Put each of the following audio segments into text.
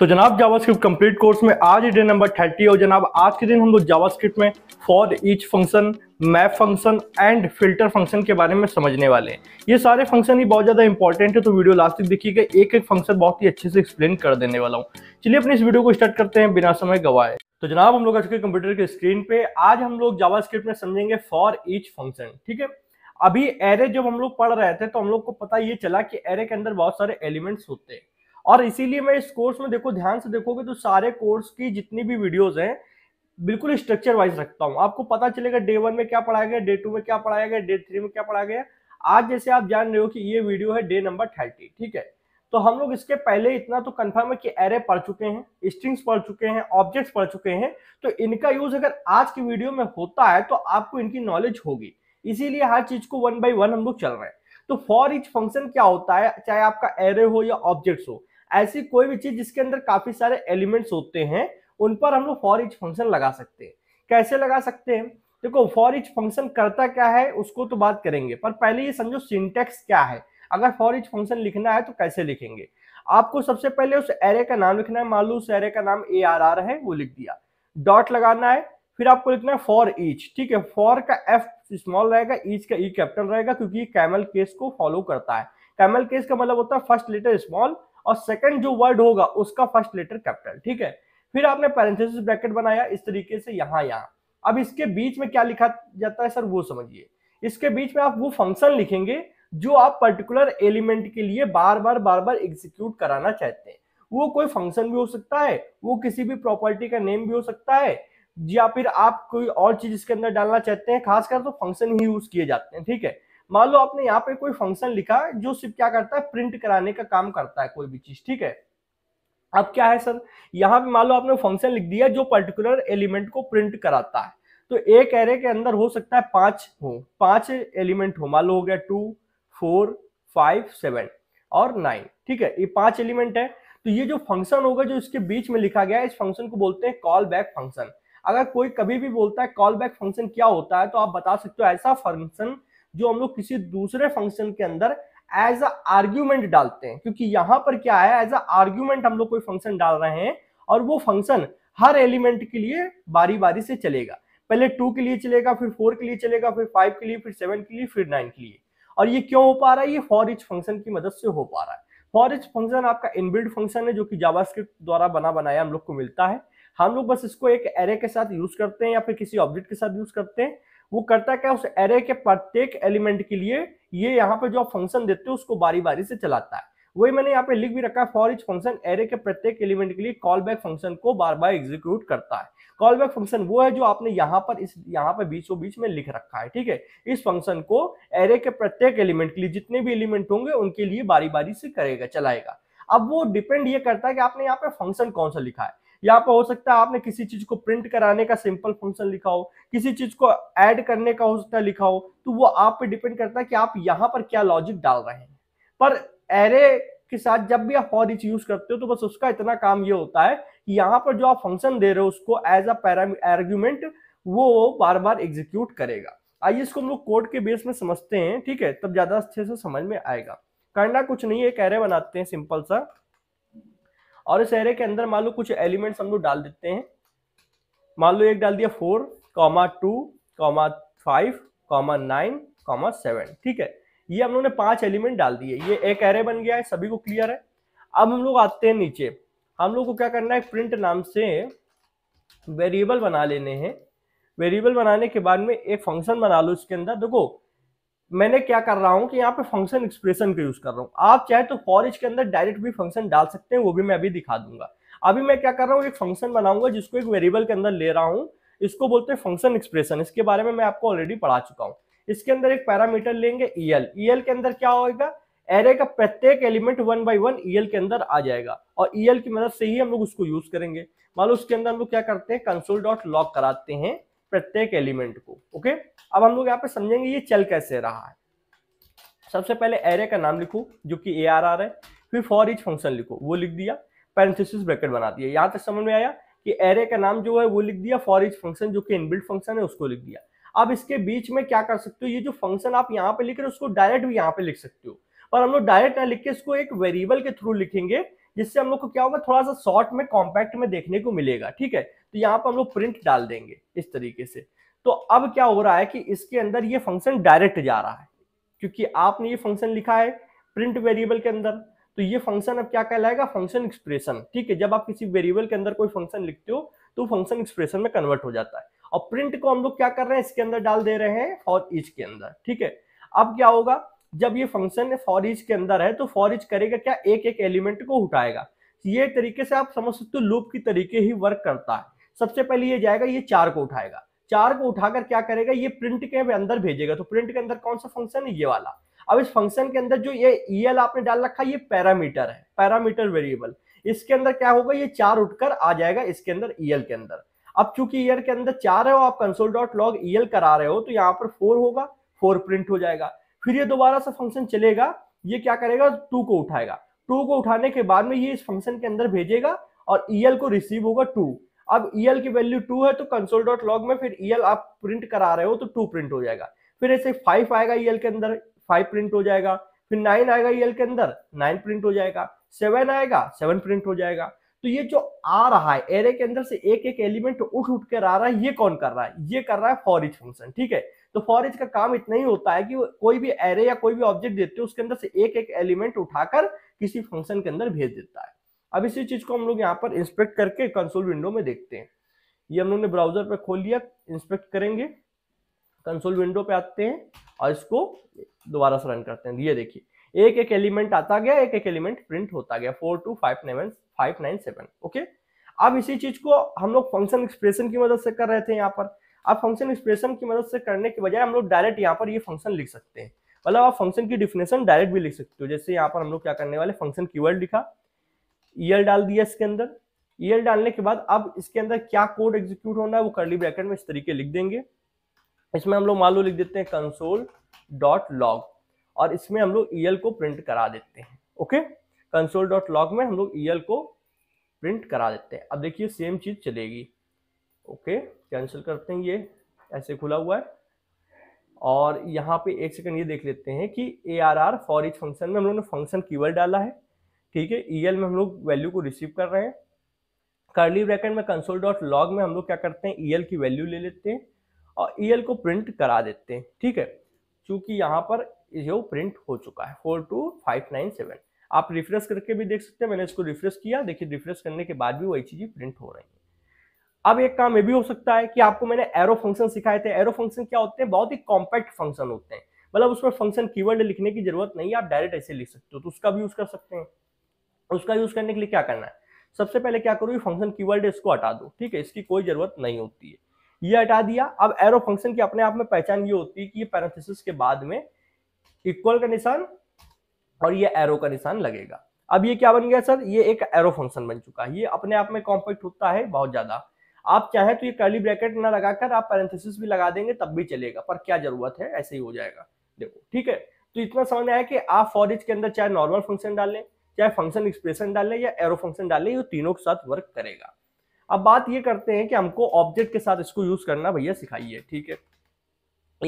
तो जनाब JavaScript complete course में आज डे नंबर थर्टी और जनाब आज के दिन हम लोग जावास्क्रिप्ट में for each function map function and filter function के बारे में समझने वाले हैं ये सारे फंक्शन ही बहुत ज़्यादा इंपॉर्टेंट है तो वीडियो लास्ट तक देखिएगा एक एक फंक्शन बहुत ही अच्छे से एक्सप्लेन कर देने वाला हूँ चलिए अपने इस वीडियो को स्टार्ट करते हैं बिना समय गवाए तो जनाब हम लोग आ चुके कंप्यूटर के स्क्रीन पे आज हम लोग स्क्रिप्ट में समझेंगे फॉर ईच फंक्शन ठीक है अभी एरे जब हम लोग पढ़ रहे थे तो हम लोग को पता ये चला कि एरे के अंदर बहुत सारे एलिमेंट्स होते हैं और इसीलिए मैं इस कोर्स में देखो ध्यान से देखोगे तो सारे कोर्स की जितनी भी वीडियोज हैं बिल्कुल स्ट्रक्चर वाइज रखता हूँ आपको पता चलेगा डे वन में क्या पढ़ाया गया डे टू में क्या पढ़ाया गया डे थ्री में क्या पढ़ाया गया आज जैसे आप जान रहे हो कि ये वीडियो है डे नंबर थर्टी ठीक है तो हम लोग इसके पहले इतना तो कंफर्म है कि एरे पढ़ चुके हैं स्ट्रिंग्स पढ़ चुके हैं ऑब्जेक्ट्स पढ़ चुके हैं तो इनका यूज अगर आज की वीडियो में होता है तो आपको इनकी नॉलेज होगी इसीलिए हर चीज को वन बाई वन हम लोग चल रहे हैं तो फॉर इच फंक्शन क्या होता है चाहे आपका एरे हो या ऑब्जेक्ट्स हो ऐसी कोई भी चीज जिसके अंदर काफी सारे एलिमेंट्स होते हैं उन पर हम लोग फॉर इच फंक्शन लगा सकते हैं कैसे लगा सकते हैं देखो फॉर इच फंक्शन करता क्या है उसको तो बात करेंगे पर पहले ये समझो सिंटेक्स क्या है अगर फॉर इच फंक्शन लिखना है तो कैसे लिखेंगे आपको सबसे पहले उस एरे का नाम लिखना है मान लो उस एरे का नाम ए आर आर है वो लिख दिया डॉट लगाना है फिर आपको लिखना है फॉर ईच ठीक है फॉर का एफ स्मॉल रहेगा ईच का ई e कैपिटल रहेगा क्योंकि कैमल केस को फॉलो करता है कैमल केस का मतलब होता है फर्स्ट लेटर स्मॉल और सेकंड जो वर्ड होगा उसका फर्स्ट लेटर कैपिटल ठीक है फिर आपने पैरेंथेसिस ब्रैकेट बनाया इस तरीके से यहाँ यहाँ अब इसके बीच में क्या लिखा जाता है सर वो समझिए इसके बीच में आप वो फंक्शन लिखेंगे जो आप पर्टिकुलर एलिमेंट के लिए बार बार बार बार एग्जीक्यूट कराना चाहते हैं वो कोई फंक्शन भी हो सकता है वो किसी भी प्रॉपर्टी का नेम भी हो सकता है या फिर आप कोई और चीज इसके अंदर डालना चाहते हैं खासकर तो फंक्शन ही यूज किए जाते हैं ठीक है मान लो आपने यहाँ पे कोई फंक्शन लिखा जो सिर्फ क्या करता है प्रिंट कराने का काम करता है कोई भी चीज ठीक है अब क्या है सर यहाँ पे मान लो आपने फंक्शन लिख दिया जो पर्टिकुलर एलिमेंट को प्रिंट कराता है तो एक एरे के अंदर हो सकता है पांच हो पांच एलिमेंट हो मान लो हो गया टू फोर फाइव सेवन और नाइन ठीक है ये पांच एलिमेंट है तो ये जो फंक्शन होगा जो इसके बीच में लिखा गया है इस फंक्शन को बोलते हैं कॉल बैक फंक्शन अगर कोई कभी भी बोलता है कॉल बैक फंक्शन क्या होता है तो आप बता सकते हो ऐसा फंक्शन जो हम लोग किसी दूसरे फंक्शन के अंदर एज अ आर्ग्यूमेंट डालते हैं क्योंकि यहां पर क्या है एज अ आर्ग्यूमेंट हम लोग कोई फंक्शन डाल रहे हैं और वो फंक्शन हर एलिमेंट के लिए बारी बारी से चलेगा पहले टू के लिए चलेगा फिर फोर के लिए चलेगा फिर फाइव के लिए फिर सेवन के लिए फिर नाइन के लिए और ये क्यों हो पा रहा है ये फॉर इच फंक्शन की मदद से हो पा रहा है फॉर इच फंक्शन आपका इनबिल्ड फंक्शन है जो कि जावास्क्रिप्ट द्वारा बना बनाया हम लोग को मिलता है हम लोग बस इसको एक एरे के साथ यूज करते हैं या फिर किसी ऑब्जेक्ट के साथ यूज करते हैं वो करता क्या उस एरे के प्रत्येक एलिमेंट के लिए ये यहाँ पे जो फंक्शन देते हैं उसको बारी बारी से चलाता है वही मैंने यहाँ पे लिख भी रखा है फॉर इच फंक्शन एरे के प्रत्येक एलिमेंट के लिए कॉल बैक फंक्शन को बार बार एग्जीक्यूट करता है कॉल बैक फंक्शन वो है जो आपने यहाँ पर इस यहाँ पर बीचों बीच में लिख रखा है ठीक है इस फंक्शन को एरे के प्रत्येक एलिमेंट के लिए जितने भी एलिमेंट होंगे उनके लिए बारी बारी से करेगा चलाएगा अब वो डिपेंड ये करता है कि आपने यहाँ पे फंक्शन कौन सा लिखा है यहाँ पर हो सकता है आपने किसी चीज को प्रिंट कराने का सिंपल फंक्शन लिखा हो किसी चीज को ऐड करने का हो सकता है लिखा हो तो वो आप पे डिपेंड करता है कि आप यहाँ पर क्या लॉजिक डाल रहे हैं पर एरे के साथ जब भी आप फॉर इच यूज करते हो तो बस उसका इतना काम ये होता है कि यहाँ पर जो आप फंक्शन दे रहे हो उसको एज अ एर्ग्यूमेंट वो बार बार एग्जीक्यूट करेगा आइए इसको हम लोग कोड के बेस में समझते हैं ठीक है तब ज्यादा अच्छे से समझ में आएगा करना कुछ नहीं है एक एरे बनाते हैं सिंपल सा और इस एरे के अंदर मान लो कुछ एलिमेंट्स हम लोग डाल देते हैं मान लो एक डाल दिया four comma two comma five comma nine comma seven ठीक है ये हम लोग ने पांच एलिमेंट डाल दिए ये एक एरे बन गया है सभी को क्लियर है अब हम लोग आते हैं नीचे हम लोग को क्या करना है प्रिंट नाम से वेरिएबल बना लेने हैं वेरिएबल बनाने के बाद में एक फंक्शन बना लो इसके अंदर देखो मैंने क्या कर रहा हूँ कि यहाँ पे फंक्शन एक्सप्रेशन का यूज कर रहा हूँ आप चाहे तो फॉर इच के अंदर डायरेक्ट भी फंक्शन डाल सकते हैं वो भी मैं अभी दिखा दूंगा अभी मैं क्या कर रहा हूँ एक फंक्शन बनाऊंगा जिसको एक वेरिएबल के अंदर ले रहा हूँ इसको बोलते हैं फंक्शन एक्सप्रेशन इसके बारे में मैं आपको ऑलरेडी पढ़ा चुका हूँ इसके अंदर एक पैरामीटर लेंगे ईएल e ईएल e के अंदर क्या होगा एरे का प्रत्येक element one by one EL के अंदर आ जाएगा और ईएल e की मदद से ही हम लोग उसको यूज करेंगे मान लो उसके अंदर हम लोग क्या करते हैं कंसोल डॉट लॉग कराते हैं प्रत्येक एलिमेंट को ओके अब हम लोग यहाँ पे समझेंगे ये चल कैसे रहा है सबसे पहले एरे का नाम लिखो जो कि ए आर आर है फिर फॉर इच फंक्शन लिखो वो लिख दिया पैरेंथिसिस ब्रैकेट बना दिया यहाँ तक समझ में आया कि एरे का नाम जो है वो लिख दिया फॉर इच फंक्शन जो कि इनबिल्ट फंक्शन है उसको लिख दिया अब इसके बीच में क्या कर सकते हो ये जो फंक्शन आप यहाँ पे लिख रहे हो उसको डायरेक्ट भी यहाँ पे लिख सकते हो पर हम लोग डायरेक्ट ना लिख के इसको एक वेरिएबल के थ्रू लिखेंगे जिससे हम लोग को क्या होगा थोड़ा सा शॉर्ट में कॉम्पैक्ट में देखने को मिलेगा ठीक है तो यहाँ पर हम लोग प्रिंट डाल देंगे इस तरीके से तो अब क्या हो रहा है कि इसके अंदर ये फंक्शन डायरेक्ट जा रहा है क्योंकि आपने ये फंक्शन लिखा है प्रिंट वेरिएबल के अंदर तो ये फंक्शन अब क्या कहलाएगा फंक्शन एक्सप्रेशन ठीक है जब आप किसी वेरिएबल के अंदर कोई फंक्शन लिखते हो तो फंक्शन एक्सप्रेशन में कन्वर्ट हो जाता है और प्रिंट को हम लोग क्या कर रहे हैं इसके अंदर डाल दे रहे हैं और ईच के अंदर ठीक है अब क्या होगा जब ये फंक्शन फॉर के अंदर है तो फॉर करेगा क्या एक एक एलिमेंट को उठाएगा ये तरीके से आप समझ सकते हो लूप की तरीके ही वर्क करता है सबसे पहले ये जाएगा ये चार को उठाएगा चार को उठाकर क्या करेगा ये प्रिंट के अंदर भेजेगा तो प्रिंट के अंदर कौन सा फंक्शन है ये वाला अब इस फंक्शन के अंदर जो ये ई एल आपने डाल रखा है ये पैरामीटर है पैरामीटर वेरिएबल इसके अंदर क्या होगा ये चार उठकर आ जाएगा इसके अंदर ई एल के अंदर अब चूंकि ईयर के अंदर चार है और आप console dot log E L करा रहे हो तो यहाँ पर फोर होगा फोर प्रिंट हो जाएगा फिर ये दोबारा से फंक्शन चलेगा ये क्या करेगा टू को उठाएगा टू को उठाने के बाद में ये इस फंक्शन के अंदर भेजेगा और ई को रिसीव होगा टू अब ई की वैल्यू टू है तो कंसोल डॉट लॉग में फिर ई आप प्रिंट करा रहे हो तो टू प्रिंट हो जाएगा फिर ऐसे फाइव आएगा ई के अंदर फाइव प्रिंट हो जाएगा फिर नाइन आएगा ई के अंदर नाइन प्रिंट हो जाएगा सेवन आएगा सेवन प्रिंट हो जाएगा तो ये जो आ रहा है एरे के अंदर से एक एक एलिमेंट उठ उठ कर आ रहा है ये कौन कर रहा है ये कर रहा है फॉर इच फंक्शन ठीक है तो फॉरेज का काम इतना ही होता है कि कोई भी एरे या कोई भी ऑब्जेक्ट देते हो उसके अंदर से एक एक एलिमेंट उठाकर किसी फंक्शन के अंदर भेज देता है अब इसी चीज को हम लोग यहाँ पर इंस्पेक्ट करके कंसोल विंडो में देखते हैं ये हम लोग ने ब्राउजर पर खोल लिया इंस्पेक्ट करेंगे कंसोल विंडो पे आते हैं और इसको दोबारा से रन करते हैं ये देखिए एक एक एलिमेंट आता गया एक एक एलिमेंट प्रिंट होता गया four two five nine five nine seven okay अब इसी चीज को हम लोग फंक्शन एक्सप्रेशन की मदद से कर रहे थे यहाँ पर आप फंक्शन एक्सप्रेशन की मदद से करने के बजाय हम लोग डायरेक्ट यहाँ पर ये फंक्शन लिख सकते हैं मतलब आप फंक्शन की डिफिनेशन डायरेक्ट भी लिख सकते हो जैसे यहाँ पर हम लोग क्या करने वाले फंक्शन की लिखा ईयर e डाल दिया इसके अंदर ईयर e डालने के बाद अब इसके अंदर क्या कोड एग्जीक्यूट होना है वो करली ब्रैकेट में इस तरीके लिख देंगे इसमें हम लोग मान लो लिख देते हैं कंसोल डॉट लॉग और इसमें हम लोग ईएल e को प्रिंट करा देते हैं ओके कंसोल डॉट लॉग में हम लोग ईएल को प्रिंट करा देते हैं अब देखिए सेम चीज चलेगी ओके कैंसिल करते हैं ये ऐसे खुला हुआ है और यहाँ पे एक सेकंड ये देख लेते हैं कि A R R for each function में हम लोग ने फंक्शन कीवर्ड डाला है ठीक है ई e एल में हम लोग वैल्यू को रिसीव कर रहे हैं करली ब्रैकेट में कंसोल डॉट लॉग में हम लोग क्या करते हैं ई e एल की वैल्यू ले लेते हैं और ई e एल को प्रिंट करा देते हैं ठीक है क्योंकि यहाँ पर जो प्रिंट हो चुका है four two five nine seven आप रिफ्रेश करके भी देख सकते हैं मैंने इसको रिफ्रेश किया देखिए रिफ्रेश करने के बाद भी वही चीज़ें प्रिंट हो रही हैं अब एक काम ये भी हो सकता है कि आपको मैंने एरो फंक्शन सिखाए थे एरो फंक्शन क्या होते हैं बहुत ही कॉम्पैक्ट फंक्शन होते हैं मतलब उसमें फंक्शन कीवर्ड लिखने की जरूरत नहीं है आप डायरेक्ट ऐसे लिख सकते हो तो उसका भी यूज कर सकते हैं उसका यूज करने के लिए क्या करना है सबसे पहले क्या करो ये फंक्शन कीवर्ड वर्ड इसको हटा दो ठीक है इसकी कोई जरूरत नहीं होती है ये हटा दिया अब एरो फंक्शन की अपने आप में पहचान ये होती है कि ये पैराथिस के बाद में इक्वल का निशान और ये एरो का निशान लगेगा अब ये क्या बन गया सर ये एक एरो फंक्शन बन चुका है ये अपने आप में कॉम्पैक्ट होता है बहुत ज्यादा आप चाहे तो ये कर्ली ब्रैकेट ना लगाकर आप पैरेंथेसिस भी लगा देंगे तब भी चलेगा पर क्या जरूरत है ऐसे ही हो जाएगा देखो ठीक है तो इतना समझ में आया कि आप फॉर के अंदर चाहे नॉर्मल फंक्शन डाल लें चाहे फंक्शन एक्सप्रेशन डाल लें या एरो फंक्शन डाल लें ये तीनों के साथ वर्क करेगा अब बात ये करते हैं कि हमको ऑब्जेक्ट के साथ इसको यूज करना भैया सिखाइए ठीक है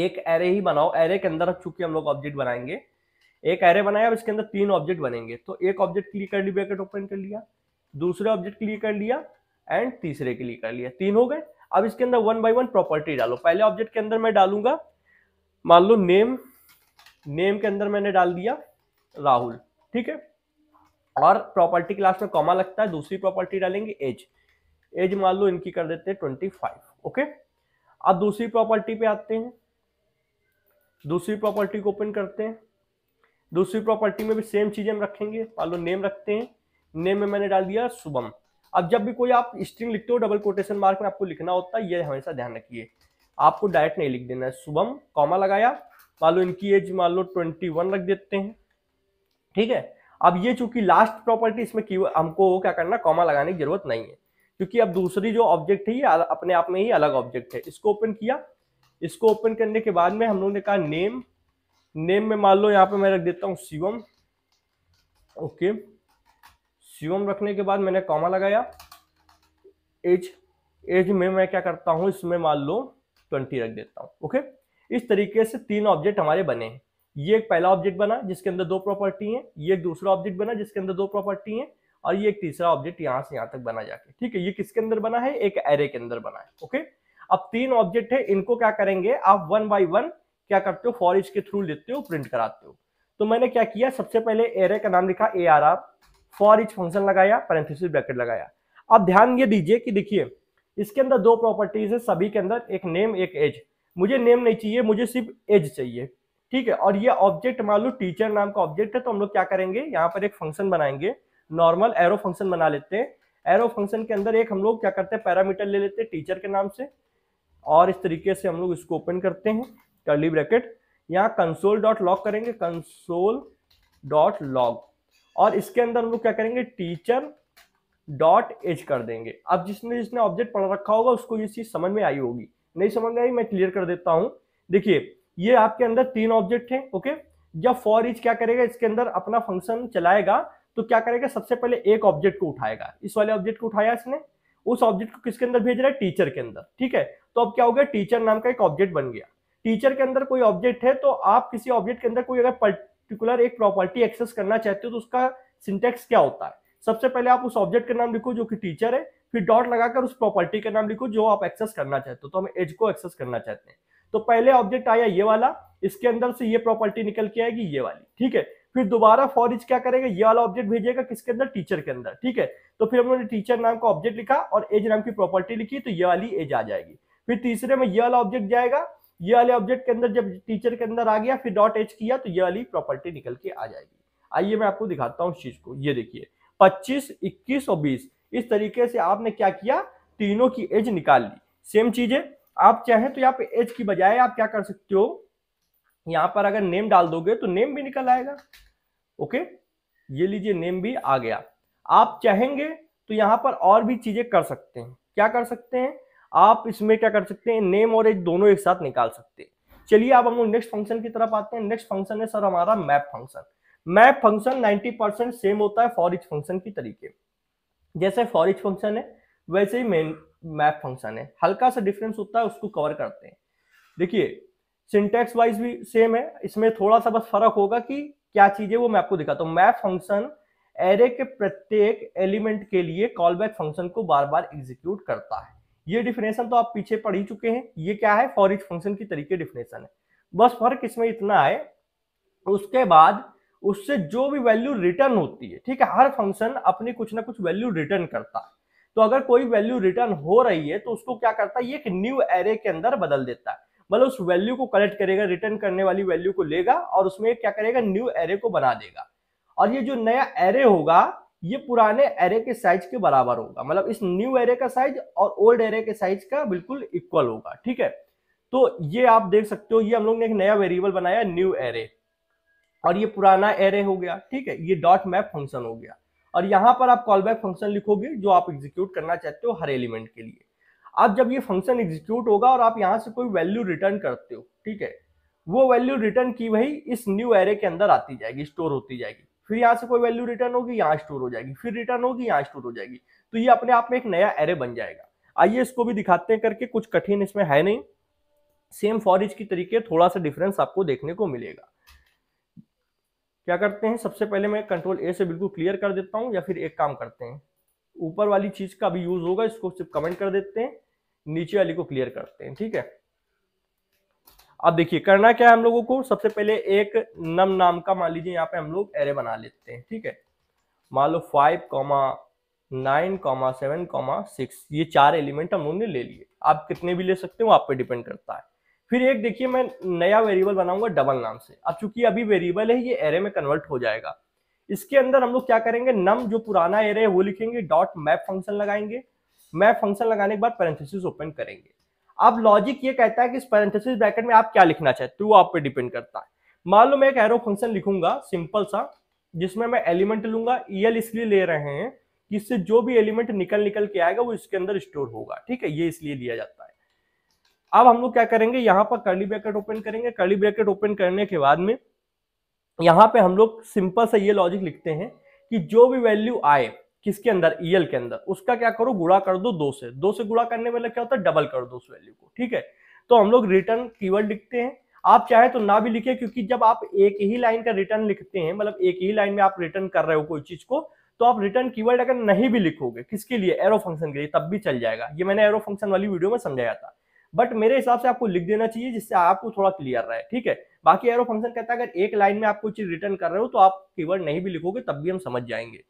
एक एरे ही बनाओ एरे के अंदर चूंकि हम लोग ऑब्जेक्ट बनाएंगे एक एरे बनाया अब इसके अंदर तीन ऑब्जेक्ट बनेंगे तो एक ऑब्जेक्ट के लिए कर्ली ब्रैकेट ओपन कर लिया दूसरे ऑब्जेक्ट के लिए कर लिया एंड तीसरे के लिए कर लिया तीन हो गए अब इसके अंदर वन बाई वन प्रॉपर्टी डालो पहले ऑब्जेक्ट के अंदर मैं डालूंगा मान लो नेम नेम के अंदर मैंने डाल दिया राहुल ठीक है और प्रॉपर्टी क्लास लास्ट में कॉमा लगता है दूसरी प्रॉपर्टी डालेंगे एज एज मान लो इनकी कर देते हैं ट्वेंटी फाइव ओके अब दूसरी प्रॉपर्टी पे आते हैं दूसरी प्रॉपर्टी को ओपन करते हैं दूसरी प्रॉपर्टी में भी सेम चीज़ हम रखेंगे मान लो नेम रखते हैं नेम में मैंने डाल दिया शुभम अब जब भी कोई आप स्ट्रिंग लिखते हो डबल कोटेशन मार्क में आपको लिखना होता है ये हमेशा ध्यान रखिए आपको डायरेक्ट नहीं लिख देना है शुभम कॉमा लगाया मान लो इनकी एज मान लो ट्वेंटी वन रख देते हैं ठीक है अब ये चूंकि लास्ट प्रॉपर्टी इसमें हमको क्या करना कॉमा लगाने की जरूरत नहीं है क्योंकि अब दूसरी जो ऑब्जेक्ट है ये अपने आप में ही अलग ऑब्जेक्ट है इसको ओपन किया इसको ओपन करने के बाद में हम लोगों ने कहा नेम नेम में मान लो यहाँ पे मैं रख देता हूँ शिवम ओके okay. शिवम रखने के बाद मैंने कॉमा लगाया एज एज में मैं क्या करता हूं इसमें मान लो ट्वेंटी रख देता हूं ओके इस तरीके से तीन ऑब्जेक्ट हमारे बने हैं ये एक पहला ऑब्जेक्ट बना जिसके अंदर दो प्रॉपर्टी हैं ये एक दूसरा ऑब्जेक्ट बना जिसके अंदर दो प्रॉपर्टी हैं और ये एक तीसरा ऑब्जेक्ट यहां से यहां तक बना जाके ठीक है ये किसके अंदर बना है एक एरे के अंदर बना है ओके अब तीन ऑब्जेक्ट है इनको क्या करेंगे आप वन बाई वन क्या करते हो फॉर के थ्रू लेते हो प्रिंट कराते हो तो मैंने क्या किया सबसे पहले एरे का नाम लिखा A R R for each function लगाया पैरेंथेसिस ब्रैकेट लगाया अब ध्यान ये दीजिए कि देखिए इसके अंदर दो प्रॉपर्टीज है सभी के अंदर एक नेम एक एज मुझे नेम नहीं चाहिए मुझे सिर्फ एज चाहिए ठीक है और ये ऑब्जेक्ट मान लो टीचर नाम का ऑब्जेक्ट है तो हम लोग क्या करेंगे यहाँ पर एक फंक्शन बनाएंगे नॉर्मल एरो फंक्शन बना लेते हैं एरो फंक्शन के अंदर एक हम लोग क्या करते हैं पैरामीटर ले लेते हैं टीचर के नाम से और इस तरीके से हम लोग इसको ओपन करते हैं कर्ली ब्रैकेट यहाँ कंसोल डॉट लॉग करेंगे कंसोल डॉट लॉग और इसके अंदर हम लोग क्या करेंगे टीचर डॉट एज कर देंगे अब जिसने जिसने ऑब्जेक्ट पढ़ रखा होगा उसको ये चीज़ समझ में आई होगी नहीं समझ में आई मैं क्लियर कर देता हूं देखिए ये आपके अंदर तीन ऑब्जेक्ट हैं ओके जब फॉर इच क्या करेगा इसके अंदर अपना फंक्शन चलाएगा तो क्या करेगा सबसे पहले एक ऑब्जेक्ट को उठाएगा इस वाले ऑब्जेक्ट को उठाया इसने उस ऑब्जेक्ट को किसके अंदर भेज रहा है टीचर के अंदर ठीक है तो अब क्या हो गया टीचर नाम का एक ऑब्जेक्ट बन गया टीचर के अंदर कोई ऑब्जेक्ट है तो आप किसी ऑब्जेक्ट के अंदर कोई अगर पर्टिकुलर एक प्रॉपर्टी एक्सेस करना चाहते हो तो उसका सिंटेक्स क्या होता है सबसे पहले आप उस ऑब्जेक्ट का नाम लिखो जो कि टीचर है फिर डॉट लगाकर उस प्रॉपर्टी का नाम लिखो जो आप एक्सेस करना चाहते हो तो हम एज को एक्सेस करना चाहते हैं तो पहले ऑब्जेक्ट आया ये वाला इसके अंदर से ये प्रॉपर्टी निकल के आएगी ये वाली ठीक है फिर दोबारा फॉरिज क्या करेगा ये वाला ऑब्जेक्ट भेजेगा किसके अंदर टीचर के अंदर ठीक है तो फिर हमने टीचर नाम का ऑब्जेक्ट लिखा और एज नाम की प्रॉपर्टी लिखी तो ये वाली एज आ जाएगी फिर तीसरे में ये वाला ऑब्जेक्ट जाएगा ये वाले ऑब्जेक्ट के अंदर जब टीचर के अंदर आ गया फिर डॉट एच किया तो ये वाली प्रॉपर्टी निकल के आ जाएगी आइए मैं आपको दिखाता हूँ इस चीज को ये देखिए पच्चीस इक्कीस और बीस इस तरीके से आपने क्या किया तीनों की एज निकाल ली सेम चीज है आप चाहें तो यहाँ पे एज की बजाय आप क्या कर सकते हो यहाँ पर अगर नेम डाल दोगे तो नेम भी निकल आएगा ओके ये लीजिए नेम भी आ गया आप चाहेंगे तो यहाँ पर और भी चीजें कर सकते हैं क्या कर सकते हैं आप इसमें क्या कर सकते हैं नेम और एज दोनों एक साथ निकाल सकते हैं चलिए आप हम नेक्स्ट फंक्शन की तरफ आते हैं नेक्स्ट फंक्शन है सर हमारा map function map function 90 percent same होता है फॉर इच फंक्शन की तरीके जैसे फॉर इच फंक्शन है वैसे ही मेन मैप फंक्शन है हल्का सा डिफरेंस होता है उसको कवर करते हैं देखिए सिंटेक्स वाइज भी सेम है इसमें थोड़ा सा बस फर्क होगा कि क्या चीज है वो मैं आपको दिखाता हूँ मैप फंक्शन एरे के प्रत्येक एलिमेंट के लिए कॉल बैक फंक्शन को बार बार एग्जीक्यूट करता है ये डिफिनेशन तो आप पीछे पढ़ ही चुके हैं ये क्या है फॉर इच फंक्शन की तरीके डिफिनेशन है बस फर्क इसमें इतना है उसके बाद उससे जो भी वैल्यू रिटर्न होती है ठीक है हर फंक्शन अपनी कुछ ना कुछ वैल्यू रिटर्न करता है तो अगर कोई वैल्यू रिटर्न हो रही है तो उसको क्या करता है ये एक न्यू एरे के अंदर बदल देता है मतलब उस वैल्यू को कलेक्ट करेगा रिटर्न करने वाली वैल्यू को लेगा और उसमें क्या करेगा न्यू एरे को बना देगा और ये जो नया एरे होगा ये पुराने एरे के साइज के बराबर होगा मतलब इस न्यू एरे का साइज और ओल्ड एरे के साइज का बिल्कुल इक्वल होगा ठीक है तो ये आप देख सकते हो ये हम लोग ने एक नया वेरिएबल बनाया न्यू एरे और ये पुराना एरे हो गया ठीक है ये डॉट मैप फंक्शन हो गया और यहाँ पर आप कॉल बैक फंक्शन लिखोगे जो आप एग्जीक्यूट करना चाहते हो हर एलिमेंट के लिए अब जब ये फंक्शन एग्जीक्यूट होगा और आप यहाँ से कोई वैल्यू रिटर्न करते हो ठीक है वो वैल्यू रिटर्न की वही इस न्यू एरे के अंदर आती जाएगी स्टोर होती जाएगी फिर यहाँ से कोई वैल्यू रिटर्न होगी यहाँ स्टोर हो जाएगी फिर रिटर्न होगी यहाँ स्टोर हो जाएगी तो ये अपने आप में एक नया एरे बन जाएगा आइए इसको भी दिखाते हैं करके कुछ कठिन इसमें है नहीं सेम फॉरिज की तरीके थोड़ा सा डिफरेंस आपको देखने को मिलेगा क्या करते हैं सबसे पहले मैं कंट्रोल ए से बिल्कुल क्लियर कर देता हूँ या फिर एक काम करते हैं ऊपर वाली चीज का भी यूज होगा इसको सिर्फ कमेंट कर देते हैं नीचे वाली को क्लियर करते हैं ठीक है अब देखिए करना क्या है हम लोगों को सबसे पहले एक नम नाम का मान लीजिए यहाँ पे हम लोग एरे बना लेते हैं ठीक है मान लो five comma nine comma seven comma six ये चार एलिमेंट हम लोगों ने ले लिए आप कितने भी ले सकते हो आप पे डिपेंड करता है फिर एक देखिए मैं नया वेरिएबल बनाऊंगा डबल नाम से अब चूंकि अभी वेरिएबल है ये एरे में कन्वर्ट हो जाएगा इसके अंदर हम लोग क्या करेंगे नम जो पुराना एरे है वो लिखेंगे डॉट मैप फंक्शन लगाएंगे मैप फंक्शन लगाने के बाद पैरेंथेसिस ओपन करेंगे अब लॉजिक ये कहता है कि इस पैरेंथेसिस ब्रैकेट में आप क्या लिखना चाहते वो आप पे डिपेंड करता है मान लो मैं एक एरो फंक्शन लिखूंगा सिंपल सा जिसमें मैं एलिमेंट लूंगा ईएल इसलिए ले रहे हैं कि इससे जो भी एलिमेंट निकल निकल के आएगा वो इसके अंदर स्टोर होगा ठीक है ये इसलिए लिया जाता है अब हम लोग क्या करेंगे यहाँ पर कर्ली ब्रैकेट ओपन करेंगे कर्ली ब्रैकेट ओपन करने के बाद में यहाँ पे हम लोग सिंपल सा ये लॉजिक लिखते हैं कि जो भी वैल्यू आए किसके अंदर ईएल e के अंदर उसका क्या करो गुड़ा कर दो दो से दो से गुड़ा करने वाले क्या होता है डबल कर दो उस वैल्यू को ठीक है तो हम लोग रिटर्न कीवर्ड लिखते हैं आप चाहे तो ना भी लिखे क्योंकि जब आप एक ही लाइन का रिटर्न लिखते हैं मतलब एक ही लाइन में आप रिटर्न कर रहे हो कोई चीज को तो आप रिटर्न कीवर्ड अगर नहीं भी लिखोगे किसके लिए एरो फंक्शन के लिए तब भी चल जाएगा ये मैंने एरो फंक्शन वाली वीडियो में समझाया था बट मेरे हिसाब से आपको लिख देना चाहिए जिससे आपको थोड़ा क्लियर रहे ठीक है बाकी एरो फंक्शन कहता है अगर एक लाइन में आप कोई चीज रिटर्न कर रहे हो तो आप कीवर्ड नहीं भी लिखोगे तब भी हम समझ जाएंगे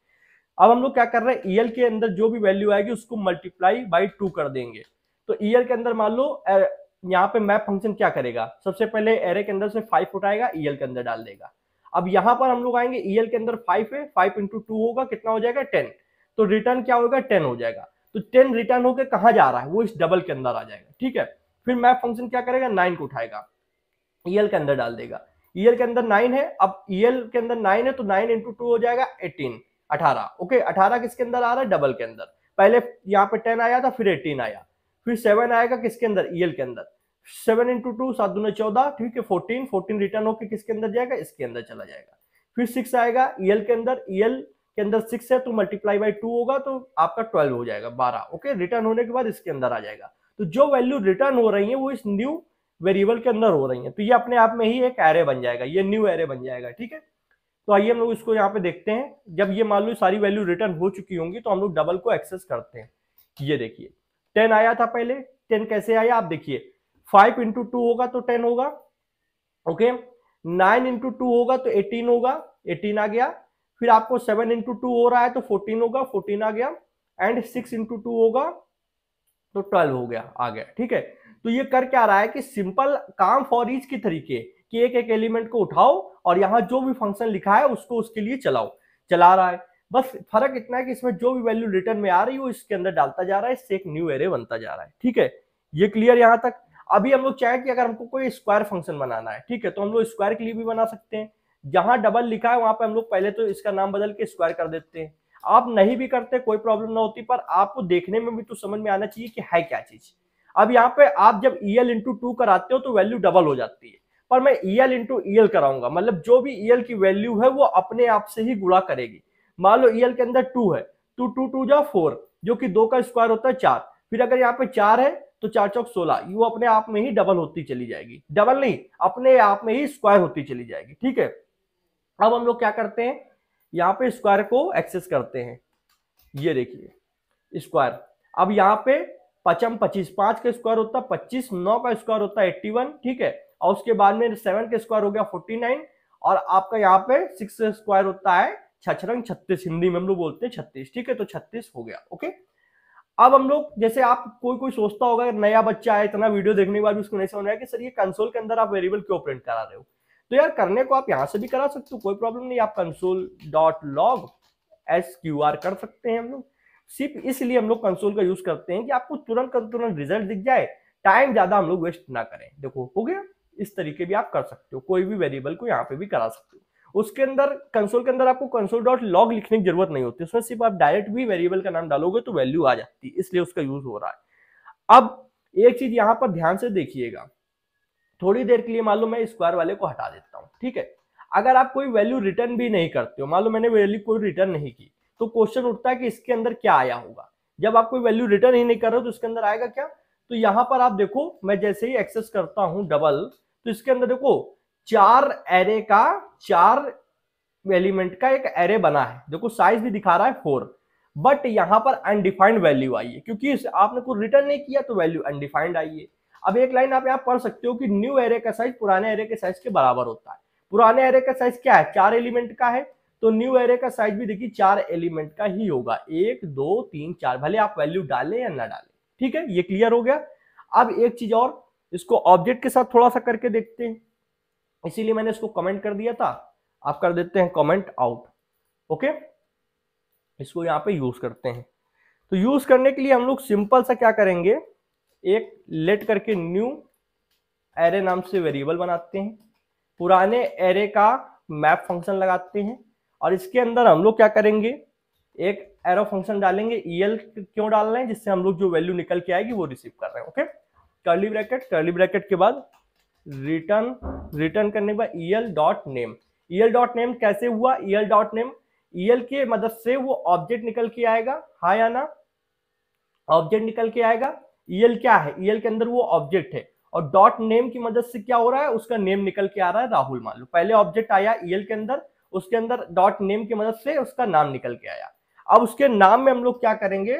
अब हम लोग क्या कर रहे हैं ई e के अंदर जो भी वैल्यू आएगी उसको मल्टीप्लाई बाई टू कर देंगे तो ई e के अंदर मान लो यहाँ पे मैप फंक्शन क्या करेगा सबसे पहले एरे के अंदर से फाइव उठाएगा ई e के अंदर डाल देगा अब यहाँ पर हम लोग आएंगे ई के अंदर फाइव है फाइव इंटू टू होगा कितना हो जाएगा टेन तो रिटर्न क्या होगा टेन हो जाएगा तो टेन रिटर्न होकर कहाँ जा रहा है वो इस डबल के अंदर आ जाएगा ठीक है फिर मैप फंक्शन क्या करेगा नाइन को उठाएगा ई के अंदर डाल देगा ईएल के अंदर नाइन है अब ईएल के अंदर नाइन है तो नाइन इंटू टू हो जाएगा एटीन अठारह ओके अठारह किसके अंदर आ रहा है डबल के अंदर पहले यहाँ पे टेन आया था फिर एटीन आया फिर सेवन आएगा किसके अंदर ईएल e के अंदर सेवन इंटू टू सात दून चौदह ठीक है फोर्टीन फोर्टीन रिटर्न होकर किसके अंदर जाएगा इसके अंदर चला जाएगा फिर सिक्स आएगा ईएल e के अंदर ईएल e के अंदर सिक्स है तो मल्टीप्लाई बाई टू होगा तो आपका ट्वेल्व हो जाएगा बारह ओके रिटर्न होने के बाद इसके अंदर आ जाएगा तो जो वैल्यू रिटर्न हो रही है वो इस न्यू वेरिएबल के अंदर हो रही है तो ये अपने आप में ही एक एरे बन जाएगा ये न्यू एरे बन जाएगा ठीक है तो आइए हम लोग इसको यहाँ पे देखते हैं जब ये मान लो सारी वैल्यू रिटर्न हो चुकी होंगी तो हम लोग डबल को एक्सेस करते हैं ये देखिए टेन आया था पहले टेन कैसे आया आप देखिए फाइव इंटू टू होगा तो टेन होगा ओके नाइन इंटू टू होगा तो एटीन होगा एटीन आ गया फिर आपको सेवन इंटू टू हो रहा है तो फोर्टीन होगा फोर्टीन आ गया एंड सिक्स इंटू टू होगा तो ट्वेल्व हो गया आ गया ठीक है तो ये कर क्या रहा है कि सिंपल काम फॉर ईच के तरीके कि एक एक एलिमेंट को उठाओ और यहाँ जो भी फंक्शन लिखा है उसको उसके लिए चलाओ चला रहा है बस फर्क इतना है कि इसमें जो भी वैल्यू रिटर्न में आ रही है वो इसके अंदर डालता जा रहा है इससे एक न्यू एरे बनता जा रहा है ठीक है ये क्लियर यहाँ तक अभी हम लोग चाहें कि अगर हमको कोई स्क्वायर फंक्शन बनाना है ठीक है तो हम लोग स्क्वायर के लिए भी बना सकते हैं जहां डबल लिखा है वहां पर हम लोग पहले तो इसका नाम बदल के स्क्वायर कर देते हैं आप नहीं भी करते कोई प्रॉब्लम ना होती पर आपको देखने में भी तो समझ में आना चाहिए कि है क्या चीज अब यहाँ पे आप जब ई एल इंटू टू कराते हो तो वैल्यू डबल हो जाती है पर मैं E L into E L कराऊंगा मतलब जो भी ई e एल की वैल्यू है वो अपने आप से ही गुणा करेगी मान लो ई e एल के अंदर टू है टू टू टू जा फोर जो कि दो का स्क्वायर होता है चार फिर अगर यहाँ पे चार है तो चार चौक सोलह वो अपने आप में ही डबल होती चली जाएगी डबल नहीं अपने आप में ही स्क्वायर होती चली जाएगी ठीक है अब हम लोग क्या करते हैं यहाँ पे स्क्वायर को एक्सेस करते हैं ये देखिए स्क्वायर अब यहाँ पे पचम पच्चीस पांच का स्क्वायर होता है पच्चीस नौ का स्क्वायर होता है एट्टी वन ठीक है और उसके बाद में सेवन के स्क्वायर हो गया फोर्टी नाइन और आपका यहाँ पे सिक्स स्क्वायर होता है छछरंग छत्तीस हिंदी में हम लोग बोलते हैं छत्तीस ठीक है तो छत्तीस हो गया ओके अब हम लोग जैसे आप कोई कोई सोचता होगा नया बच्चा है इतना वीडियो देखने के बाद भी उसको नहीं समझ रहा कि सर ये कंसोल के अंदर आप वेरिएबल क्यों प्रिंट करा रहे हो तो यार करने को आप यहां से भी करा सकते हो कोई प्रॉब्लम नहीं आप console dot log S Q R कर सकते हैं हम लोग सिर्फ इसलिए हम लोग कंसोल का यूज करते हैं कि आपको तुरंत तुरंत रिजल्ट दिख जाए टाइम ज्यादा हम लोग वेस्ट ना करें देखो हो गया इस तरीके भी आप कर सकते हो कोई भी वेरिएबल को यहाँ पे भी करा सकते हो उसके अंदर कंसोल के अंदर आपको कंसोल डॉट लॉग लिखने की जरूरत नहीं होती उसमें सिर्फ आप डायरेक्ट भी वेरिएबल का नाम डालोगे तो वैल्यू आ जाती है इसलिए उसका यूज हो रहा है अब एक चीज यहाँ पर ध्यान से देखिएगा थोड़ी देर के लिए मान लो मैं स्क्वायर वाले को हटा देता हूँ ठीक है अगर आप कोई वैल्यू रिटर्न भी नहीं करते हो मान लो मैंने वैल्यू कोई रिटर्न नहीं की तो क्वेश्चन उठता है कि इसके अंदर क्या आया होगा जब आप कोई वैल्यू रिटर्न ही नहीं कर रहे हो तो इसके अंदर आएगा क्या तो यहाँ पर आप देखो मैं जैसे ही एक्सेस करता हूँ डबल तो इसके अंदर देखो चार एरे का चार एलिमेंट का एक एरे बना है देखो साइज भी दिखा रहा है फोर बट यहां पर अनडिफाइंड वैल्यू आई है क्योंकि आपने कुछ रिटर्न नहीं किया तो वैल्यू अनडिफाइंड आई है अब एक लाइन आप यहाँ पढ़ सकते हो कि न्यू एरे का साइज पुराने एरे के साइज के बराबर होता है पुराने एरे का साइज क्या है चार एलिमेंट का है तो न्यू एरे का साइज भी देखिए चार एलिमेंट का ही होगा एक दो तीन चार भले आप वैल्यू डालें या ना डालें ठीक है ये क्लियर हो गया अब एक चीज और इसको ऑब्जेक्ट के साथ थोड़ा सा करके देखते हैं इसीलिए मैंने इसको कमेंट कर दिया था आप कर देते हैं कमेंट आउट ओके इसको यहाँ पे यूज करते हैं तो यूज करने के लिए हम लोग सिंपल सा क्या करेंगे एक लेट करके न्यू एरे नाम से वेरिएबल बनाते हैं पुराने एरे का मैप फंक्शन लगाते हैं और इसके अंदर हम लोग क्या करेंगे एक एरो फंक्शन डालेंगे ई e क्यों डाल रहे हैं जिससे हम लोग जो वैल्यू निकल के आएगी वो रिसीव कर रहे हैं ओके करली ब्रैकेट करली ब्रैकेट के बाद रिटर्न रिटर्न करने के बाद E L dot name E L dot name कैसे हुआ E L dot name E L के मदद से वो ऑब्जेक्ट निकल के आएगा हा या ना ऑब्जेक्ट निकल के आएगा ई e एल क्या है ई e एल के अंदर वो ऑब्जेक्ट है और डॉट नेम की मदद से क्या हो रहा है उसका नेम निकल के आ रहा है राहुल मान लो पहले ऑब्जेक्ट आया ईएल e के अंदर उसके अंदर डॉट नेम की मदद से उसका नाम निकल के आया अब उसके नाम में हम लोग क्या करेंगे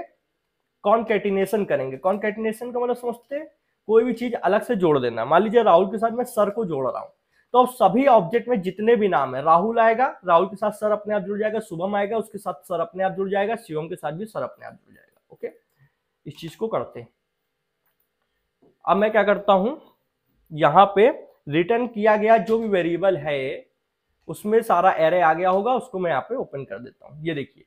कॉन्केटिनेशन करेंगे कॉन्केटिनेशन का मतलब समझते हैं कोई भी चीज अलग से जोड़ देना मान लीजिए राहुल के साथ मैं सर को जोड़ रहा हूँ तो अब सभी ऑब्जेक्ट में जितने भी नाम है राहुल आएगा राहुल के साथ सर अपने आप जुड़ जाएगा शुभम आएगा उसके साथ सर अपने आप जुड़ जाएगा शिवम के साथ भी सर अपने आप जुड़ जाएगा ओके इस चीज को करते हैं अब मैं क्या करता हूं यहां पे रिटर्न किया गया जो भी वेरिएबल है उसमें सारा एरे आ गया होगा उसको मैं यहाँ पे ओपन कर देता हूँ ये देखिए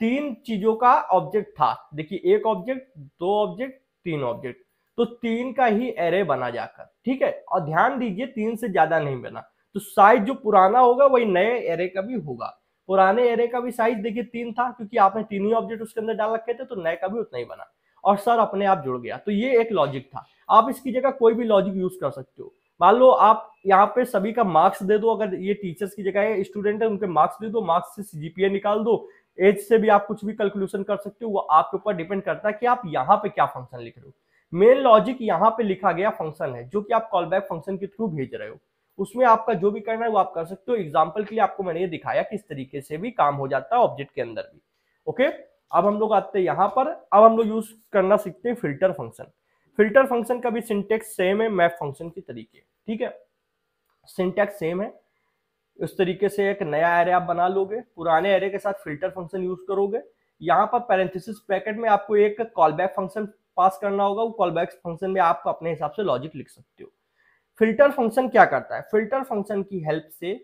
तीन चीजों का ऑब्जेक्ट था देखिए एक ऑब्जेक्ट दो ऑब्जेक्ट तीन ऑब्जेक्ट तो तीन का ही एरे बना जाकर ठीक है और ध्यान दीजिए तीन से ज्यादा नहीं बना तो साइज जो पुराना होगा वही नए एरे का भी होगा पुराने एरे का भी साइज देखिए तीन था क्योंकि आपने तीन ही ऑब्जेक्ट उसके अंदर डाल रखे थे तो नए का भी उतना ही बना और सर अपने आप जुड़ गया तो ये एक लॉजिक था आप इसकी जगह कोई भी लॉजिक यूज कर सकते हो मान लो आप यहाँ पे सभी का मार्क्स दे दो अगर ये टीचर्स की जगह है स्टूडेंट है उनके मार्क्स दे दो मार्क्स से जीपीए निकाल दो एज से भी आप कुछ भी कैलकुलेशन कर सकते हो वो आपके ऊपर डिपेंड करता है कि आप यहाँ पे क्या फंक्शन लिख रहे हो मेन लॉजिक यहाँ पे लिखा गया फंक्शन है जो कि आप कॉल बैक फंक्शन के थ्रू भेज रहे हो उसमें आपका जो भी करना है वो आप कर सकते हो एग्जाम्पल के लिए आपको मैंने ये दिखाया किस तरीके से भी काम हो जाता है ऑब्जेक्ट के अंदर भी ओके अब हम लोग आते हैं यहाँ पर अब हम लोग यूज करना सीखते हैं फिल्टर फंक्शन फिल्टर फंक्शन का भी सिंटेक्स सेम है मैप फंक्शन के तरीके ठीक है सिंटेक्स सेम है उस तरीके से एक नया एरे आप बना लोगे पुराने एरे के साथ फिल्टर फंक्शन यूज करोगे यहाँ पर पैरेंथिस पैकेट में आपको एक कॉल बैक फंक्शन पास करना होगा वो कॉल बैक्स फंक्शन में आपको अपने हिसाब से लॉजिक लिख सकते हो फिल्टर फंक्शन क्या करता है फिल्टर फंक्शन की हेल्प से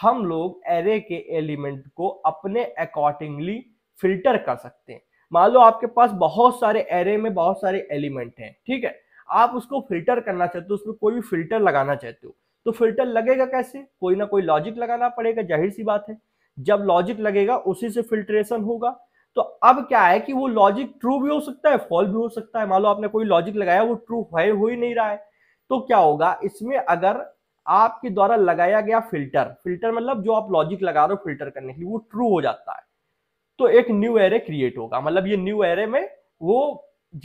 हम लोग एरे के एलिमेंट को अपने अकॉर्डिंगली फिल्टर कर सकते हैं मान लो आपके पास बहुत सारे एरे में बहुत सारे एलिमेंट हैं ठीक है आप उसको फिल्टर करना चाहते हो उसमें कोई भी फिल्टर लगाना चाहते हो तो फिल्टर लगेगा कैसे कोई ना कोई लॉजिक लगाना पड़ेगा जाहिर सी बात है जब लॉजिक लगेगा उसी से फिल्ट्रेशन होगा तो अब क्या है कि वो लॉजिक ट्रू भी हो सकता है फॉल भी हो सकता है मान लो आपने कोई लॉजिक लगाया वो ट्रू है हो ही नहीं रहा है तो क्या होगा इसमें अगर आपके द्वारा लगाया गया फिल्टर फिल्टर मतलब जो आप लॉजिक लगा रहे हो फिल्टर करने के लिए वो ट्रू हो जाता है तो एक न्यू एरे क्रिएट होगा मतलब ये न्यू एरे में वो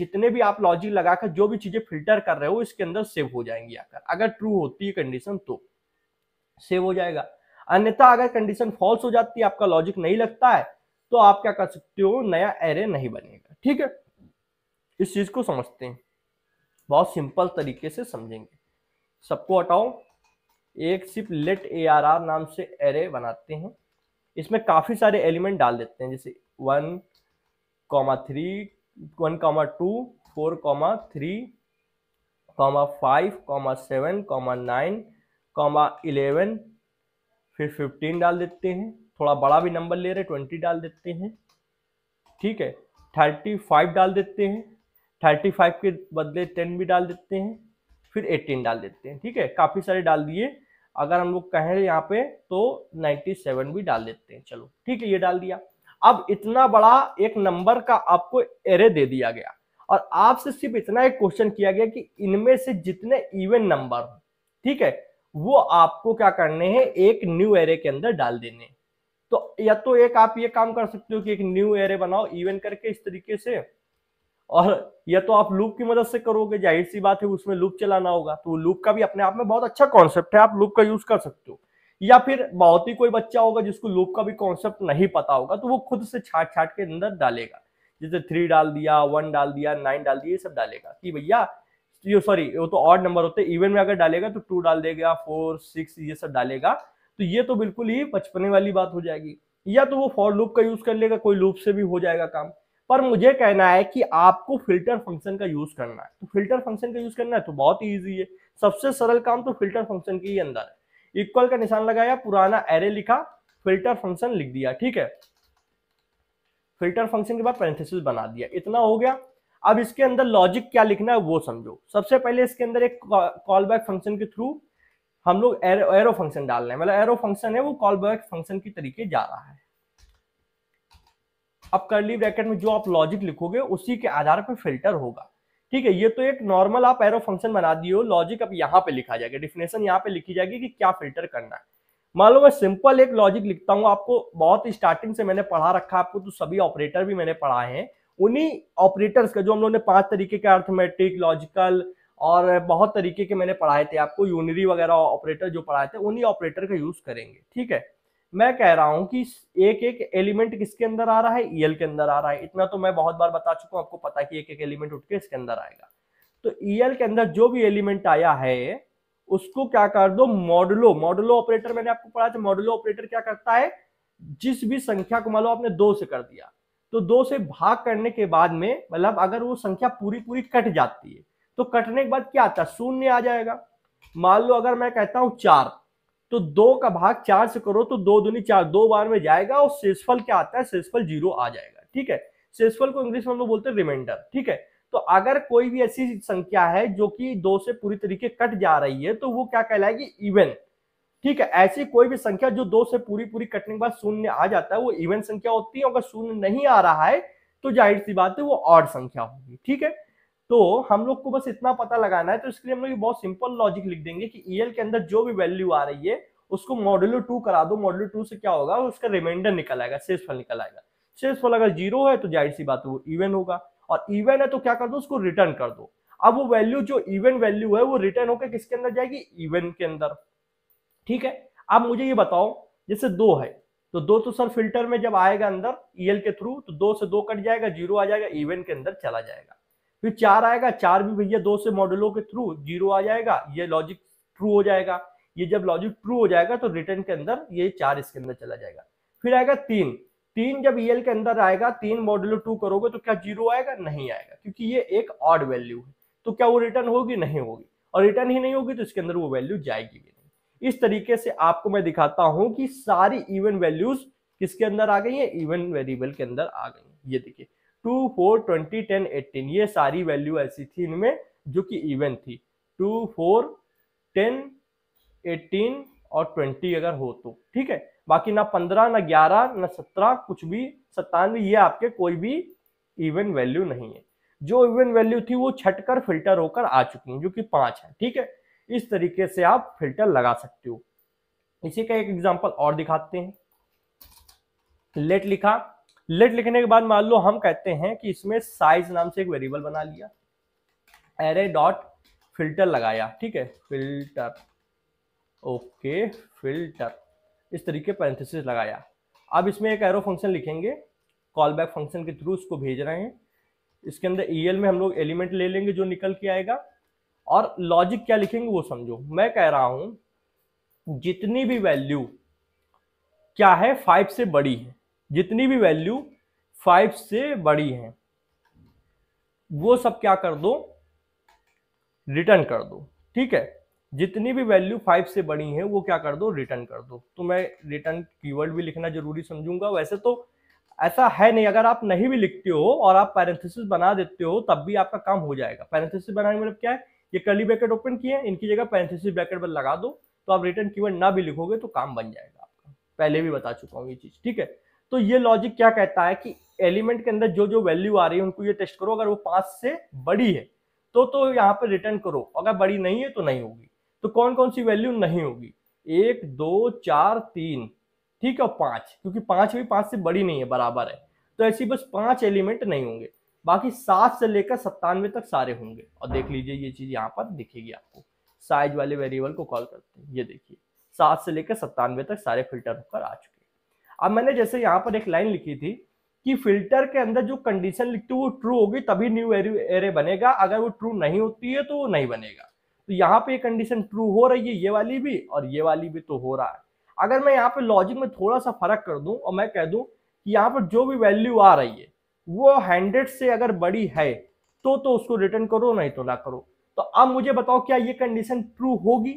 जितने भी आप लॉजिक लगाकर जो भी चीजें फिल्टर कर रहे हो इसके अंदर सेव हो जाएंगी आकर अगर ट्रू होती है कंडीशन तो सेव हो जाएगा अन्यथा अगर कंडीशन फॉल्स हो जाती है आपका लॉजिक नहीं लगता है तो आप क्या कर सकते हो नया एरे नहीं बनेगा ठीक है इस चीज को समझते हैं बहुत सिंपल तरीके से समझेंगे सबको हटाओ एक सिर्फ लेट ए आर आर नाम से एरे बनाते हैं इसमें काफ़ी सारे एलिमेंट डाल देते हैं जैसे one comma three one comma two four comma three comma five comma seven comma nine comma eleven फिर फिफ्टीन डाल देते हैं थोड़ा बड़ा भी नंबर ले रहे ट्वेंटी डाल देते हैं ठीक है थर्टी फाइव डाल देते हैं थर्टी फाइव के बदले टेन भी डाल देते हैं फिर एटीन डाल देते हैं ठीक है काफ़ी सारे डाल दिए अगर हम लोग कहें यहाँ पे तो नाइन्टी सेवन भी डाल देते हैं चलो ठीक है ये डाल दिया अब इतना बड़ा एक नंबर का आपको एरे दे दिया गया और आपसे सिर्फ इतना एक क्वेश्चन किया गया कि इनमें से जितने इवन नंबर ठीक है वो आपको क्या करने हैं एक न्यू एरे के अंदर डाल देने तो या तो एक आप ये काम कर सकते हो कि एक न्यू एरे बनाओ इवन करके इस तरीके से और या तो आप लूप की मदद से करोगे जाहिर सी बात है उसमें लूप चलाना होगा तो लूप का भी अपने आप में बहुत अच्छा कॉन्सेप्ट है आप लूप का यूज कर सकते हो या फिर बहुत ही कोई बच्चा होगा जिसको लूप का भी कॉन्सेप्ट नहीं पता होगा तो वो खुद से छाट छाट के अंदर डालेगा जैसे थ्री डाल दिया वन डाल दिया नाइन डाल दिया ये सब डालेगा कि भैया ये सॉरी वो तो ऑड नंबर होते हैं इवन में अगर डालेगा तो टू डाल देगा फोर सिक्स ये सब डालेगा तो ये तो बिल्कुल ही बचपने वाली बात हो जाएगी या तो वो फॉर लूप का यूज कर लेगा कोई लूप से भी हो जाएगा काम पर मुझे कहना है कि आपको फिल्टर फंक्शन का यूज करना है तो फिल्टर फंक्शन का यूज करना है तो बहुत ही ईजी है सबसे सरल काम तो फिल्टर फंक्शन के ही अंदर है इक्वल का निशान लगाया पुराना एरे लिखा फिल्टर फंक्शन लिख दिया ठीक है फिल्टर फंक्शन के बाद पैरेंथेसिस बना दिया इतना हो गया अब इसके अंदर लॉजिक क्या लिखना है वो समझो सबसे पहले इसके अंदर एक कॉल बैक फंक्शन के थ्रू हम लोग एरो, फंक्शन डाल रहे हैं मतलब एरो फंक्शन है वो कॉल बैक फंक्शन की तरीके जा रहा है अब करली ब्रैकेट में जो आप लॉजिक लिखोगे उसी के आधार पर फिल्टर होगा ठीक है ये तो एक नॉर्मल आप एरो फंक्शन बना दिए हो लॉजिक अब यहाँ पे लिखा जाएगा डिफिनेशन यहाँ पे लिखी जाएगी कि क्या फिल्टर करना है मान लो मैं सिंपल एक लॉजिक लिखता हूँ आपको बहुत स्टार्टिंग से मैंने पढ़ा रखा आपको तो सभी ऑपरेटर भी मैंने पढ़ाए हैं उन्हीं ऑपरेटर्स का जो हम लोग ने पांच तरीके के अर्थमेटिक लॉजिकल और बहुत तरीके के मैंने पढ़ाए थे आपको यूनरी वगैरह ऑपरेटर जो पढ़ाए थे उन्हीं ऑपरेटर का यूज करेंगे ठीक है मैं कह रहा हूं कि एक एक एलिमेंट किसके अंदर आ रहा है ईएल e के अंदर आ रहा है इतना तो मैं बहुत बार बता चुका हूं आपको पता कि एक एक एलिमेंट उठ के इसके अंदर आएगा तो ईएल e के अंदर जो भी एलिमेंट आया है उसको क्या कर दो मॉडलो मॉडलो ऑपरेटर मैंने आपको पढ़ा था मॉडलो ऑपरेटर क्या करता है जिस भी संख्या को मान लो आपने दो से कर दिया तो दो से भाग करने के बाद में मतलब अगर वो संख्या पूरी पूरी कट जाती है तो कटने के बाद क्या आता है शून्य आ जाएगा मान लो अगर मैं कहता हूं चार तो दो का भाग चार से करो तो दो दुनी चार दो बार में जाएगा और शेषफल क्या आता है शेषफल जीरो आ जाएगा ठीक है शेषफल को इंग्लिश में हम लोग बोलते हैं रिमाइंडर ठीक है तो अगर कोई भी ऐसी संख्या है जो कि दो से पूरी तरीके कट जा रही है तो वो क्या कहलाएगी इवन ठीक है ऐसी कोई भी संख्या जो दो से पूरी पूरी कटने के बाद शून्य आ जाता है वो इवन संख्या होती है अगर शून्य नहीं आ रहा है तो जाहिर सी बात है वो और संख्या होगी ठीक है तो हम लोग को बस इतना पता लगाना है तो इसके लिए हम लोग बहुत सिंपल लॉजिक लिख देंगे कि ई e के अंदर जो भी वैल्यू आ रही है उसको मॉड्यूलो टू करा दो मॉड्यूलो टू से क्या होगा उसका रिमाइंडर निकल आएगा फल निकल आएगा फल अगर जीरो है तो जाहिर सी बात है वो इवन होगा और इवन है तो क्या कर दो उसको रिटर्न कर दो अब वो वैल्यू जो इवेंट वैल्यू है वो रिटर्न होकर किसके अंदर जाएगी इवेंट के अंदर ठीक है अब मुझे ये बताओ जैसे दो है तो दो तो सर फिल्टर में जब आएगा अंदर ईएल e के थ्रू तो दो से दो कट जाएगा जीरो आ जाएगा इवेंट के अंदर चला जाएगा फिर चार आएगा चार भी भैया दो से मॉडलों के थ्रू जीरो आ जाएगा ये लॉजिक ट्रू हो जाएगा ये जब लॉजिक ट्रू हो जाएगा तो रिटर्न के अंदर ये चार इसके अंदर चला जाएगा फिर आएगा तीन तीन जब ई e के अंदर आएगा तीन मॉडलो टू करोगे तो क्या जीरो आएगा नहीं आएगा क्योंकि ये एक ऑड वैल्यू है तो क्या वो रिटर्न होगी नहीं होगी और रिटर्न ही नहीं होगी तो इसके अंदर वो वैल्यू जाएगी भी नहीं इस तरीके से आपको मैं दिखाता हूं कि सारी इवन वैल्यूज किसके अंदर आ गई है इवन वेरिएबल के अंदर आ गई ये देखिए two four twenty ten eighteen ये सारी वैल्यू ऐसी थी इनमें जो कि इवन थी टू फोर टेन एटीन और ट्वेंटी अगर हो तो ठीक है बाकी ना पंद्रह ना ग्यारह ना सत्रह कुछ भी सत्तानवे ये आपके कोई भी इवन वैल्यू नहीं है जो इवन वैल्यू थी वो छटकर फिल्टर होकर आ चुकी है जो कि पांच है ठीक है इस तरीके से आप फिल्टर लगा सकते हो इसी का एक एग्जाम्पल और दिखाते हैं लेट लिखा लेट लिखने के बाद मान लो हम कहते हैं कि इसमें साइज नाम से एक वेरिएबल बना लिया एरे डॉट फिल्टर लगाया ठीक है फिल्टर ओके फिल्टर इस तरीके पैंथिस लगाया अब इसमें एक एरो फंक्शन लिखेंगे कॉल बैक फंक्शन के थ्रू उसको भेज रहे हैं इसके अंदर ई में हम लोग एलिमेंट ले लेंगे जो निकल के आएगा और लॉजिक क्या लिखेंगे वो समझो मैं कह रहा हूं जितनी भी वैल्यू क्या है फाइव से बड़ी है जितनी भी वैल्यू फाइव से बड़ी है वो सब क्या कर दो रिटर्न कर दो ठीक है जितनी भी वैल्यू फाइव से बड़ी है वो क्या कर दो रिटर्न कर दो तो मैं रिटर्न कीवर्ड भी लिखना जरूरी समझूंगा वैसे तो ऐसा है नहीं अगर आप नहीं भी लिखते हो और आप पैरेंथिस बना देते हो तब भी आपका काम हो जाएगा पैरेंथिस बनाने मतलब क्या है ये कली ब्रैकेट ओपन किए इनकी जगह पैरेंथिस ब्रैकेट पर लगा दो तो आप रिटर्न कीवर्ड ना भी लिखोगे तो काम बन जाएगा आपका पहले भी बता चुका हूँ ये चीज़ ठीक है तो ये लॉजिक क्या कहता है कि एलिमेंट के अंदर जो जो वैल्यू आ रही है उनको ये टेस्ट करो अगर वो पांच से बड़ी है तो तो यहाँ पर रिटर्न करो अगर बड़ी नहीं है तो नहीं होगी तो कौन कौन सी वैल्यू नहीं होगी एक दो चार तीन ठीक है पांच क्योंकि पांच भी पांच से बड़ी नहीं है बराबर है तो ऐसी बस पांच एलिमेंट नहीं होंगे बाकी सात से लेकर सत्तानवे तक सारे होंगे और देख लीजिए ये चीज यहाँ पर दिखेगी आपको साइज वाले वेरिएबल को कॉल करते हैं ये देखिए सात से लेकर सत्तानवे तक सारे फिल्टर होकर आ चुके अब मैंने जैसे यहाँ पर एक लाइन लिखी थी कि फिल्टर के अंदर जो कंडीशन लिखती है वो ट्रू होगी तभी न्यू एरे बनेगा अगर वो ट्रू नहीं होती है तो वो नहीं बनेगा तो यहाँ पे ये कंडीशन ट्रू हो रही है ये वाली भी और ये वाली भी तो हो रहा है अगर मैं यहाँ पे लॉजिक में थोड़ा सा फर्क कर दूं और मैं कह दूं कि यहाँ पर जो भी वैल्यू आ रही है वो हंड्रेड से अगर बड़ी है तो तो उसको रिटर्न करो नहीं तो ना करो तो अब मुझे बताओ क्या ये कंडीशन ट्रू होगी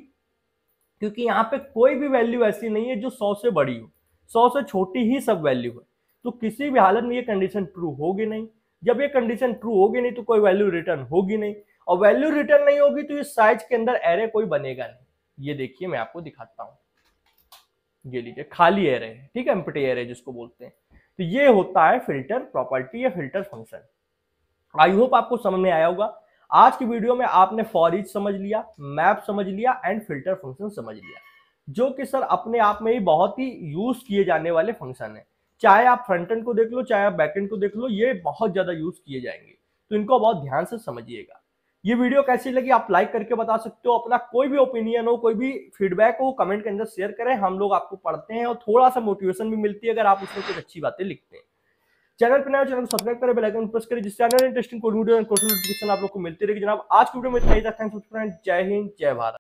क्योंकि यहाँ पे कोई भी वैल्यू ऐसी नहीं है जो सौ से बड़ी हो सौ से छोटी ही सब वैल्यू है तो किसी भी हालत में ये कंडीशन ट्रू होगी नहीं जब ये कंडीशन ट्रू होगी नहीं तो कोई वैल्यू रिटर्न होगी नहीं और वैल्यू रिटर्न नहीं होगी तो इस साइज के अंदर एरे कोई बनेगा नहीं ये देखिए मैं आपको दिखाता हूँ ये लीजिए खाली एरे है ठीक है एम्पटी एरे जिसको बोलते हैं तो ये होता है फिल्टर प्रॉपर्टी या फिल्टर फंक्शन आई होप आपको समझ में आया होगा आज की वीडियो में आपने फॉरिज समझ लिया मैप समझ लिया एंड फिल्टर फंक्शन समझ लिया जो कि सर अपने आप में ही बहुत ही यूज किए जाने वाले फंक्शन है चाहे आप फ्रंट एंड को देख लो चाहे आप बैक एंड को देख लो ये बहुत ज्यादा यूज किए जाएंगे तो इनको बहुत ध्यान से समझिएगा ये वीडियो कैसी लगी आप लाइक करके बता सकते हो अपना कोई भी ओपिनियन हो कोई भी फीडबैक हो कमेंट के अंदर शेयर करें हम लोग आपको पढ़ते हैं और थोड़ा सा मोटिवेशन भी मिलती है अगर आप उसमें कुछ अच्छी बातें लिखते हैं चैनल पर नए चैनल को सब्सक्राइब करें बेल आइकन प्रेस करें जिससे आने इंटरेस्टिंग नोटिफिकेशन आप लोग को मिलती रहेगी जनाब आज की वीडियो में इतना ही था जय हिंद जय भारत